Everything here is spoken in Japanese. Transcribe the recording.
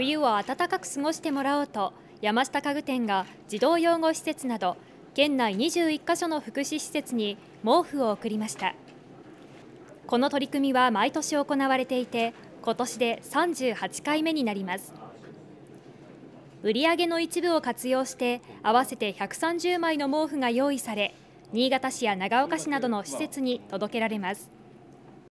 冬を暖かく過ごしてもらおうと山下家具店が児童養護施設など県内21カ所の福祉施設に毛布を送りましたこの取り組みは毎年行われていて今年で38回目になります売上の一部を活用して合わせて130枚の毛布が用意され新潟市や長岡市などの施設に届けられます